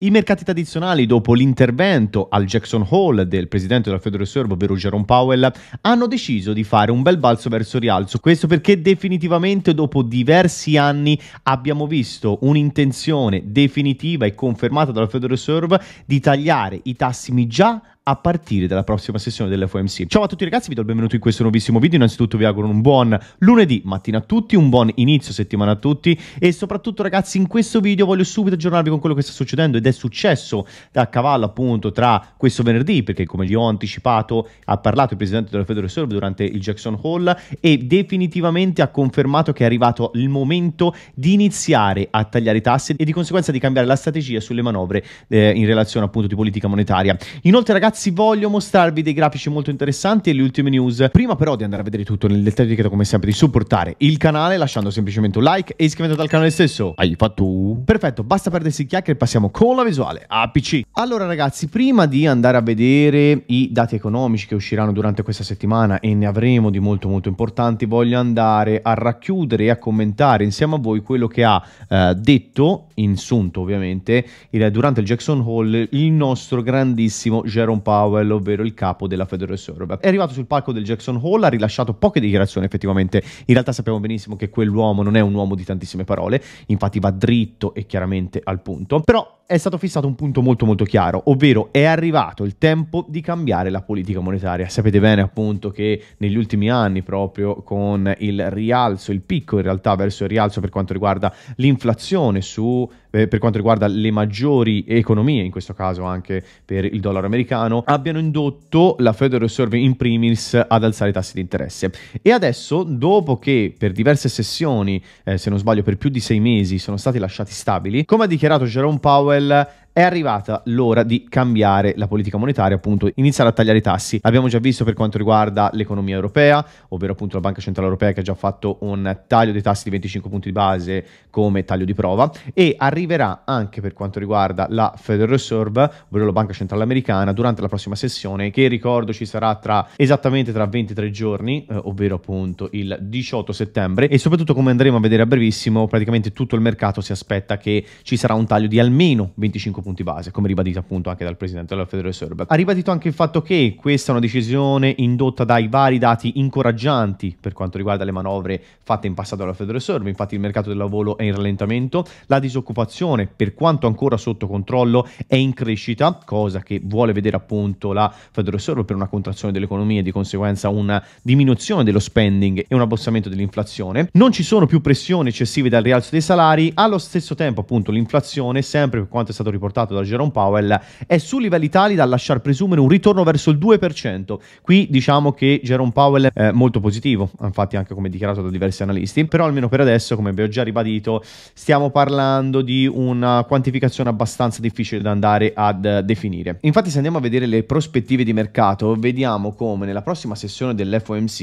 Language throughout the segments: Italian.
I mercati tradizionali, dopo l'intervento al Jackson Hole del presidente della Federal Reserve, ovvero Jerome Powell, hanno deciso di fare un bel balzo verso rialzo. Questo perché definitivamente dopo diversi anni abbiamo visto un'intenzione definitiva e confermata dalla Federal Reserve di tagliare i tassi già a partire dalla prossima sessione dell'FOMC. Ciao a tutti ragazzi, vi do il benvenuto in questo nuovissimo video. Innanzitutto vi auguro un buon lunedì mattina a tutti, un buon inizio settimana a tutti e soprattutto ragazzi in questo video voglio subito aggiornarvi con quello che sta succedendo ed è successo da cavallo appunto tra questo venerdì perché come gli ho anticipato ha parlato il presidente della Federal Reserve durante il Jackson Hole e definitivamente ha confermato che è arrivato il momento di iniziare a tagliare i tassi e di conseguenza di cambiare la strategia sulle manovre eh, in relazione appunto di politica monetaria. Inoltre ragazzi ragazzi voglio mostrarvi dei grafici molto interessanti e le ultime news. Prima però di andare a vedere tutto nel dettaglio, vi chiedo come sempre di supportare il canale lasciando semplicemente un like e iscrivendovi al canale stesso. Hai fatto? Perfetto, basta perdersi il chiacchiere e passiamo con la visuale a PC. Allora ragazzi, prima di andare a vedere i dati economici che usciranno durante questa settimana e ne avremo di molto molto importanti, voglio andare a racchiudere e a commentare insieme a voi quello che ha eh, detto, insunto ovviamente, il, durante il Jackson Hall il nostro grandissimo Jerome Powell, ovvero il capo della Federal Reserve. È arrivato sul palco del Jackson Hole, ha rilasciato poche dichiarazioni effettivamente, in realtà sappiamo benissimo che quell'uomo non è un uomo di tantissime parole, infatti va dritto e chiaramente al punto, però è stato fissato un punto molto molto chiaro, ovvero è arrivato il tempo di cambiare la politica monetaria. Sapete bene appunto che negli ultimi anni proprio con il rialzo, il picco in realtà verso il rialzo per quanto riguarda l'inflazione su eh, per quanto riguarda le maggiori economie, in questo caso anche per il dollaro americano, abbiano indotto la Federal Reserve in primis ad alzare i tassi di interesse. E adesso, dopo che per diverse sessioni, eh, se non sbaglio per più di sei mesi, sono stati lasciati stabili, come ha dichiarato Jerome Powell, è arrivata l'ora di cambiare la politica monetaria, appunto iniziare a tagliare i tassi. Abbiamo già visto per quanto riguarda l'economia europea, ovvero appunto la Banca Centrale Europea che ha già fatto un taglio dei tassi di 25 punti di base come taglio di prova e arriverà anche per quanto riguarda la Federal Reserve, ovvero la Banca Centrale Americana, durante la prossima sessione che ricordo ci sarà tra esattamente tra 23 giorni, eh, ovvero appunto il 18 settembre e soprattutto come andremo a vedere a brevissimo, praticamente tutto il mercato si aspetta che ci sarà un taglio di almeno 25 punti punti base, come ribadito appunto anche dal presidente della Federal Reserve. Ha ribadito anche il fatto che questa è una decisione indotta dai vari dati incoraggianti per quanto riguarda le manovre fatte in passato dalla Federal Reserve, infatti il mercato del lavoro è in rallentamento, la disoccupazione per quanto ancora sotto controllo è in crescita, cosa che vuole vedere appunto la Federal Reserve per una contrazione dell'economia e di conseguenza una diminuzione dello spending e un abbassamento dell'inflazione. Non ci sono più pressioni eccessive dal rialzo dei salari, allo stesso tempo appunto l'inflazione sempre per quanto è stato riportato riportato da Jerome Powell, è su livelli tali da lasciar presumere un ritorno verso il 2%. Qui diciamo che Jerome Powell è molto positivo, infatti anche come dichiarato da diversi analisti, però almeno per adesso, come vi ho già ribadito, stiamo parlando di una quantificazione abbastanza difficile da andare ad definire. Infatti se andiamo a vedere le prospettive di mercato, vediamo come nella prossima sessione dell'FOMC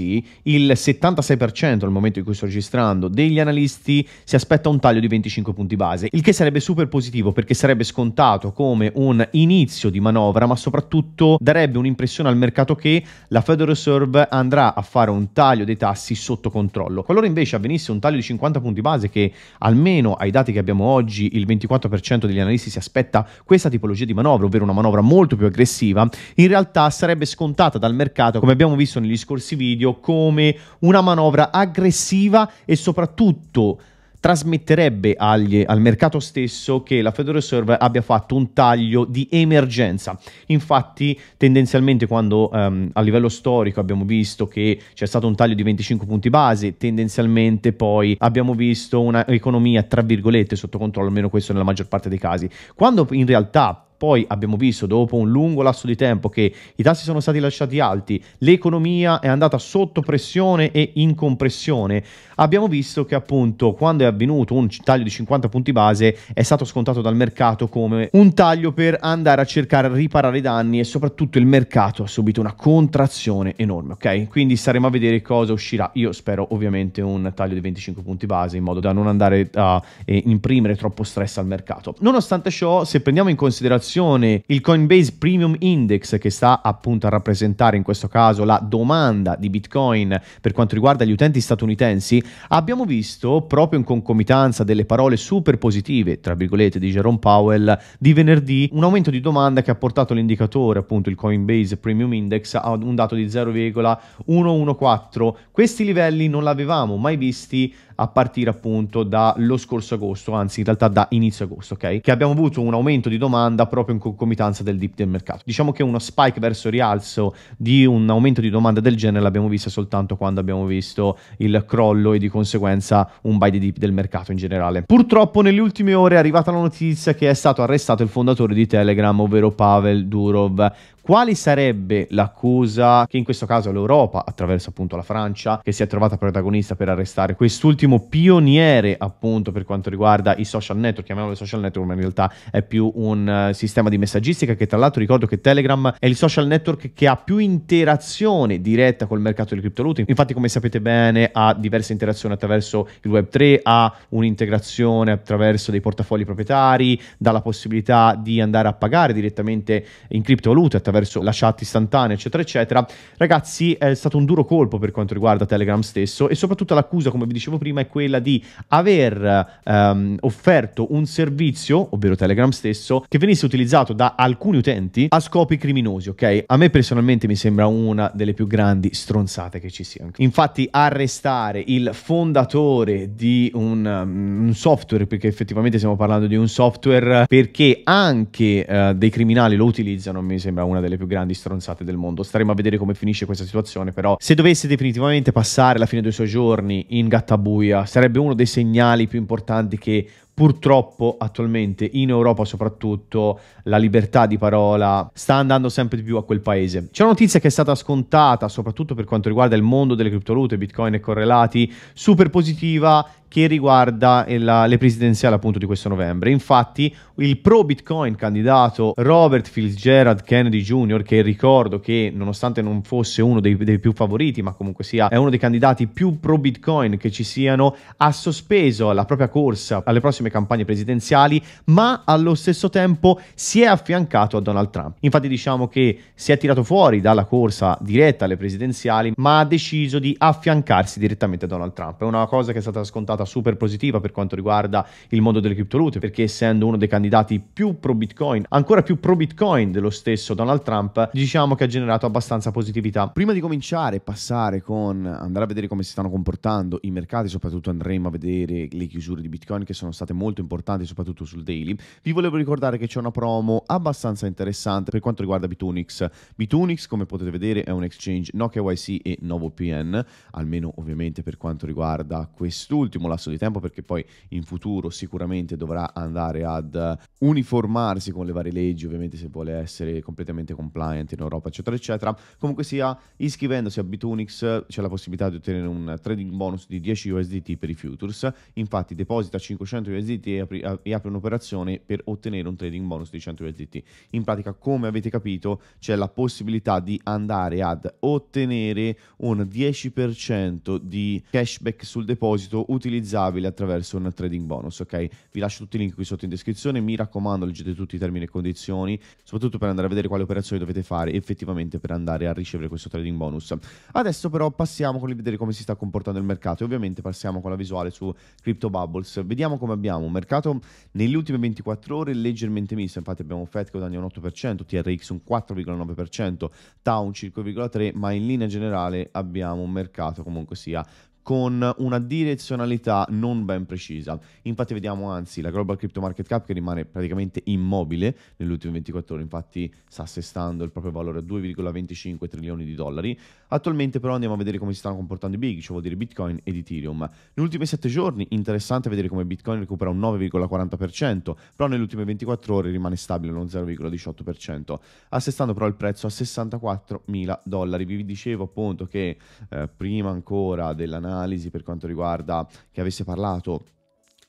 il 76% al momento in cui sto registrando degli analisti si aspetta un taglio di 25 punti base, il che sarebbe super positivo perché sarebbe scontato scontato come un inizio di manovra, ma soprattutto darebbe un'impressione al mercato che la Federal Reserve andrà a fare un taglio dei tassi sotto controllo. Qualora invece avvenisse un taglio di 50 punti base, che almeno ai dati che abbiamo oggi il 24% degli analisti si aspetta questa tipologia di manovra, ovvero una manovra molto più aggressiva, in realtà sarebbe scontata dal mercato, come abbiamo visto negli scorsi video, come una manovra aggressiva e soprattutto trasmetterebbe agli, al mercato stesso che la Federal Reserve abbia fatto un taglio di emergenza. Infatti, tendenzialmente, quando um, a livello storico abbiamo visto che c'è stato un taglio di 25 punti base, tendenzialmente poi abbiamo visto un'economia, tra virgolette, sotto controllo, almeno questo nella maggior parte dei casi. Quando in realtà poi abbiamo visto dopo un lungo lasso di tempo che i tassi sono stati lasciati alti, l'economia è andata sotto pressione e in compressione, abbiamo visto che appunto quando è avvenuto un taglio di 50 punti base è stato scontato dal mercato come un taglio per andare a cercare di riparare i danni e soprattutto il mercato ha subito una contrazione enorme, ok? Quindi staremo a vedere cosa uscirà. Io spero ovviamente un taglio di 25 punti base in modo da non andare a eh, imprimere troppo stress al mercato. Nonostante ciò, se prendiamo in considerazione situazione, il Coinbase Premium Index che sta appunto a rappresentare in questo caso la domanda di Bitcoin per quanto riguarda gli utenti statunitensi, abbiamo visto proprio in concomitanza delle parole super positive, tra virgolette, di Jerome Powell di venerdì, un aumento di domanda che ha portato l'indicatore, appunto il Coinbase Premium Index, a un dato di 0,114. Questi livelli non l'avevamo mai visti a partire appunto dallo scorso agosto, anzi in realtà da inizio agosto, ok? Che abbiamo avuto un aumento di domanda proprio in concomitanza del dip del mercato. Diciamo che uno spike verso rialzo di un aumento di domanda del genere l'abbiamo vista soltanto quando abbiamo visto il crollo e di conseguenza un buy di dip del mercato in generale. Purtroppo nelle ultime ore è arrivata la notizia che è stato arrestato il fondatore di Telegram, ovvero Pavel Durov quali sarebbe l'accusa che in questo caso l'Europa, attraverso appunto la Francia, che si è trovata protagonista per arrestare quest'ultimo pioniere appunto per quanto riguarda i social network, chiamiamolo social network, ma in realtà è più un uh, sistema di messaggistica che tra l'altro ricordo che Telegram è il social network che ha più interazione diretta col mercato delle criptovalute. Infatti, come sapete bene, ha diverse interazioni attraverso il Web3, ha un'integrazione attraverso dei portafogli proprietari, dà la possibilità di andare a pagare direttamente in criptovalute attraverso attraverso la chat istantanea, eccetera, eccetera. Ragazzi, è stato un duro colpo per quanto riguarda Telegram stesso e soprattutto l'accusa, come vi dicevo prima, è quella di aver ehm, offerto un servizio, ovvero Telegram stesso, che venisse utilizzato da alcuni utenti a scopi criminosi, ok? A me personalmente mi sembra una delle più grandi stronzate che ci siano. Infatti, arrestare il fondatore di un, mm, un software, perché effettivamente stiamo parlando di un software, perché anche eh, dei criminali lo utilizzano, mi sembra una delle delle più grandi stronzate del mondo. Staremo a vedere come finisce questa situazione, però se dovesse definitivamente passare la fine dei suoi giorni in Gattabuia, sarebbe uno dei segnali più importanti che purtroppo attualmente in Europa soprattutto la libertà di parola sta andando sempre di più a quel paese. C'è una notizia che è stata scontata soprattutto per quanto riguarda il mondo delle criptovalute, Bitcoin e correlati, super positiva che riguarda la, le presidenziali appunto di questo novembre. Infatti il pro Bitcoin candidato Robert Fitzgerald Kennedy Jr., che ricordo che nonostante non fosse uno dei, dei più favoriti, ma comunque sia è uno dei candidati più pro Bitcoin che ci siano, ha sospeso la propria corsa alle prossime prossime campagne presidenziali, ma allo stesso tempo si è affiancato a Donald Trump. Infatti diciamo che si è tirato fuori dalla corsa diretta alle presidenziali, ma ha deciso di affiancarsi direttamente a Donald Trump. È una cosa che è stata scontata super positiva per quanto riguarda il mondo delle criptovalute, perché essendo uno dei candidati più pro Bitcoin, ancora più pro Bitcoin dello stesso Donald Trump, diciamo che ha generato abbastanza positività. Prima di cominciare e passare con andare a vedere come si stanno comportando i mercati, soprattutto andremo a vedere le chiusure di Bitcoin che sono state molto importanti soprattutto sul daily, vi volevo ricordare che c'è una promo abbastanza interessante per quanto riguarda Bitunix. Bitunix, come potete vedere, è un exchange no KYC e no VPN, almeno ovviamente per quanto riguarda quest'ultimo lasso di tempo, perché poi in futuro sicuramente dovrà andare ad uniformarsi con le varie leggi, ovviamente se vuole essere completamente compliant in Europa, eccetera, eccetera. Comunque sia, iscrivendosi a Bitunix c'è la possibilità di ottenere un trading bonus di 10 USDT per i futures, infatti deposita 500 USDT USDT e, apre un'operazione per ottenere un trading bonus di 100 USDT. In pratica, come avete capito, c'è la possibilità di andare ad ottenere un 10% di cashback sul deposito utilizzabile attraverso un trading bonus, ok? Vi lascio tutti i link qui sotto in descrizione, mi raccomando leggete tutti i termini e condizioni, soprattutto per andare a vedere quali operazioni dovete fare effettivamente per andare a ricevere questo trading bonus. Adesso però passiamo con il vedere come si sta comportando il mercato e ovviamente passiamo con la visuale su Crypto Bubbles. Vediamo come abbiamo abbiamo un mercato nelle ultime 24 ore leggermente misto, infatti abbiamo FED che guadagna un 8%, TRX un 4,9%, TAU un 5,3%, ma in linea generale abbiamo un mercato comunque sia con una direzionalità non ben precisa. Infatti vediamo anzi la Global Crypto Market Cap che rimane praticamente immobile nelle ultime 24 ore, infatti sta assestando il proprio valore a 2,25 trilioni di dollari. Attualmente però andiamo a vedere come si stanno comportando i big, cioè vuol dire Bitcoin ed Ethereum. Negli ultimi 7 giorni interessante vedere come Bitcoin recupera un 9,40%, però nelle ultime 24 ore rimane stabile allo 0,18%, assestando però il prezzo a 64.000 dollari. Vi dicevo appunto che eh, prima ancora dell'analisi analisi per quanto riguarda che avesse parlato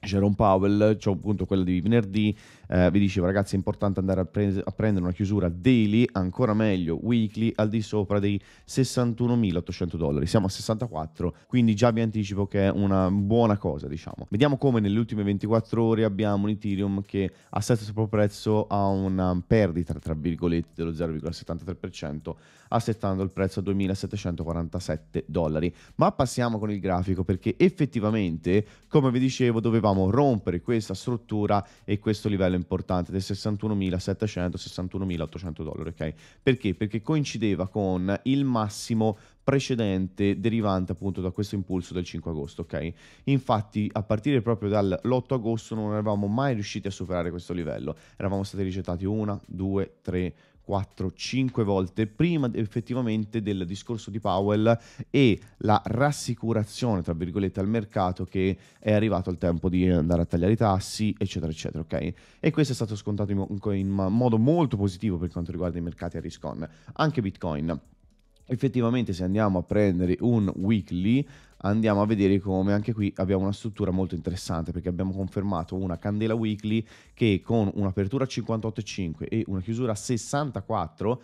Jerome Powell, cioè appunto quella di venerdì, eh, vi dicevo ragazzi è importante andare a, pre- a, prendere una chiusura daily, ancora meglio weekly, al di sopra dei 61.800 dollari. Siamo a 64, quindi già vi anticipo che è una buona cosa diciamo. Vediamo come nelle ultime 24 ore abbiamo un Ethereum che a stesso proprio prezzo ha una perdita tra virgolette dello 0,73% assettando il prezzo a 2.747 dollari. Ma passiamo con il grafico perché effettivamente come vi dicevo dovevamo rompere questa struttura e questo livello quello importante, del 61.700, 61.800 dollari, ok? Perché? Perché coincideva con il massimo precedente derivante appunto da questo impulso del 5 agosto, ok? Infatti a partire proprio dall'8 agosto non eravamo mai riusciti a superare questo livello, eravamo stati rigettati una, due, tre, 4-5 volte prima effettivamente del discorso di Powell e la rassicurazione, tra virgolette, al mercato che è arrivato il tempo di andare a tagliare i tassi, eccetera, eccetera, ok? E questo è stato scontato in, in modo molto positivo per quanto riguarda i mercati a risk on, anche Bitcoin. Effettivamente se andiamo a prendere un weekly andiamo a vedere come anche qui abbiamo una struttura molto interessante perché abbiamo confermato una candela weekly che con un'apertura 58,5 e una chiusura 64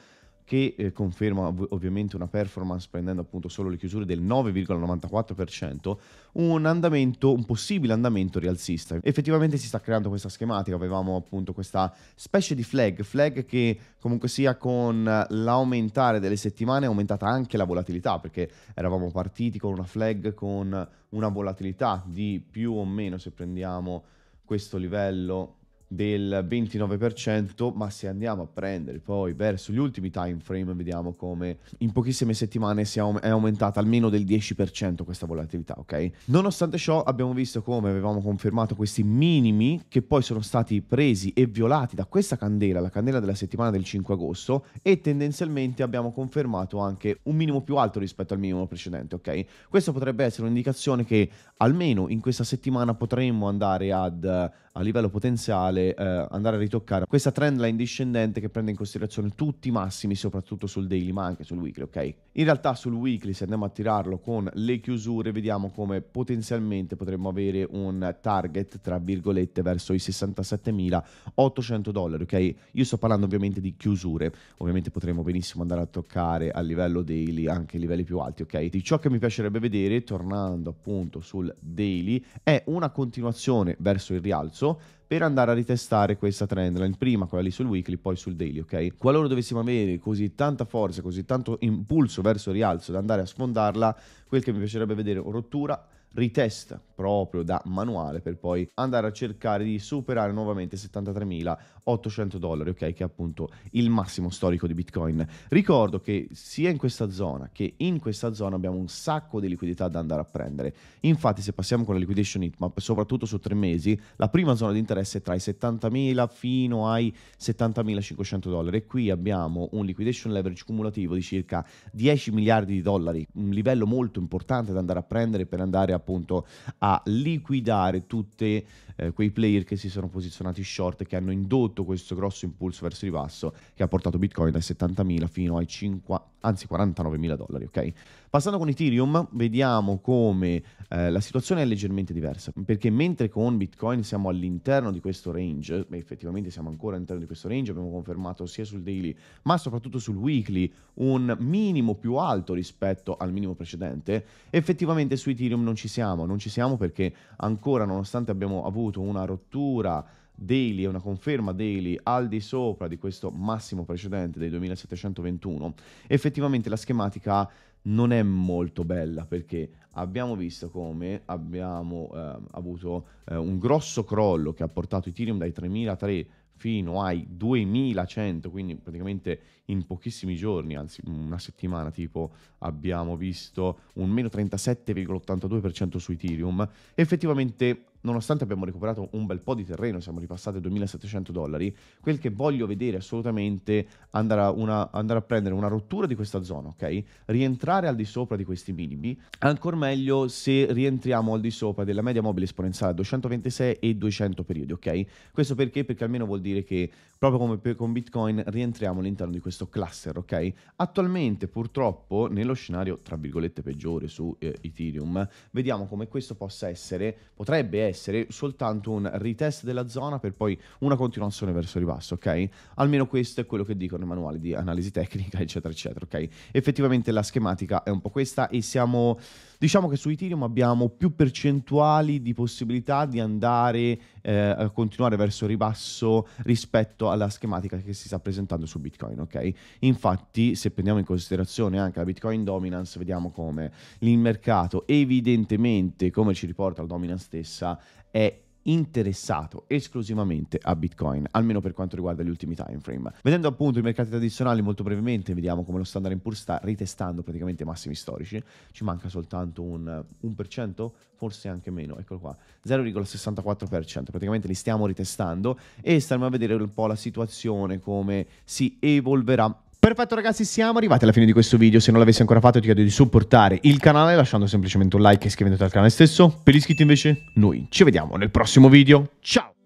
che eh, conferma ov- ovviamente una performance prendendo appunto solo le chiusure del 9,94%, un andamento, un possibile andamento rialzista. Effettivamente si sta creando questa schematica, avevamo appunto questa specie di flag, flag che comunque sia con l'aumentare delle settimane è aumentata anche la volatilità, perché eravamo partiti con una flag con una volatilità di più o meno se prendiamo questo livello del 29%, ma se andiamo a prendere poi verso gli ultimi time frame vediamo come in pochissime settimane è aumentata almeno del 10% questa volatilità, ok? Nonostante ciò abbiamo visto come avevamo confermato questi minimi che poi sono stati presi e violati da questa candela, la candela della settimana del 5 agosto e tendenzialmente abbiamo confermato anche un minimo più alto rispetto al minimo precedente, ok? Questo potrebbe essere un'indicazione che almeno in questa settimana potremmo andare ad a livello potenziale eh, andare a ritoccare questa trend line discendente che prende in considerazione tutti i massimi, soprattutto sul daily, ma anche sul weekly, ok? In realtà sul weekly, se andiamo a tirarlo con le chiusure, vediamo come potenzialmente potremmo avere un target, tra virgolette, verso i 67.800 dollari, ok? Io sto parlando ovviamente di chiusure, ovviamente potremmo benissimo andare a toccare a livello daily anche livelli più alti, ok? Di ciò che mi piacerebbe vedere, tornando appunto sul daily, è una continuazione verso il rialzo marzo per andare a ritestare questa trendline, prima quella lì sul weekly, poi sul daily, ok? Qualora dovessimo avere così tanta forza, così tanto impulso verso il rialzo da andare a sfondarla, quel che mi piacerebbe vedere è rottura retest proprio da manuale per poi andare a cercare di superare nuovamente 73.000 800 dollari, ok, che è appunto il massimo storico di Bitcoin. Ricordo che sia in questa zona che in questa zona abbiamo un sacco di liquidità da andare a prendere. Infatti, se passiamo con la liquidation heatmap, soprattutto su tre mesi, la prima zona di interesse è tra i 70.000 fino ai 70.500 dollari e qui abbiamo un liquidation leverage cumulativo di circa 10 miliardi di dollari, un livello molto importante da andare a prendere per andare appunto a liquidare tutte eh, quei player che si sono posizionati short, che hanno indotto questo grosso impulso verso il basso che ha portato Bitcoin dai 70.000 fino ai 50.000 anzi 49.000 dollari, ok? Passando con Ethereum vediamo come eh, la situazione è leggermente diversa, perché mentre con Bitcoin siamo all'interno di questo range, e effettivamente siamo ancora all'interno di questo range, abbiamo confermato sia sul daily ma soprattutto sul weekly un minimo più alto rispetto al minimo precedente, effettivamente su Ethereum non ci siamo, non ci siamo perché ancora nonostante abbiamo avuto una rottura daily e una conferma daily al di sopra di questo massimo precedente dei 2721, effettivamente la schematica non è molto bella perché abbiamo visto come abbiamo eh, avuto eh, un grosso crollo che ha portato Ethereum dai 3003 fino ai 2100, quindi praticamente in pochissimi giorni, anzi una settimana tipo, abbiamo visto un meno 37,82% su Ethereum. Effettivamente nonostante abbiamo recuperato un bel po' di terreno, siamo ripassati 2700 dollari, quel che voglio vedere assolutamente andare a, una, andare a prendere una rottura di questa zona, ok? Rientrare al di sopra di questi minimi, ancora meglio se rientriamo al di sopra della media mobile esponenziale 226 e 200 periodi, ok? Questo perché? Perché almeno vuol dire che proprio come con Bitcoin rientriamo all'interno di questo cluster, ok? Attualmente purtroppo nello scenario tra virgolette peggiore su eh, Ethereum, vediamo come questo possa essere, potrebbe essere essere soltanto un retest della zona per poi una continuazione verso il ribasso, ok? Almeno questo è quello che dicono i manuali di analisi tecnica, eccetera, eccetera, ok? Effettivamente la schematica è un po' questa e siamo Diciamo che su Ethereum abbiamo più percentuali di possibilità di andare eh, a continuare verso il ribasso rispetto alla schematica che si sta presentando su Bitcoin, ok? Infatti, se prendiamo in considerazione anche la Bitcoin dominance, vediamo come il mercato evidentemente, come ci riporta la dominance stessa, è interessato esclusivamente a Bitcoin, almeno per quanto riguarda gli ultimi time frame. Vedendo appunto i mercati tradizionali molto brevemente, vediamo come lo Standard Poor's sta ritestando praticamente i massimi storici, ci manca soltanto un 1%, forse anche meno, eccolo qua, 0,64%, praticamente li stiamo ritestando e staremo a vedere un po' la situazione, come si evolverà Perfetto ragazzi, siamo arrivati alla fine di questo video, se non l'avessi ancora fatto ti chiedo di supportare il canale lasciando semplicemente un like e iscrivendoti al canale stesso, per gli iscritti invece noi ci vediamo nel prossimo video, ciao!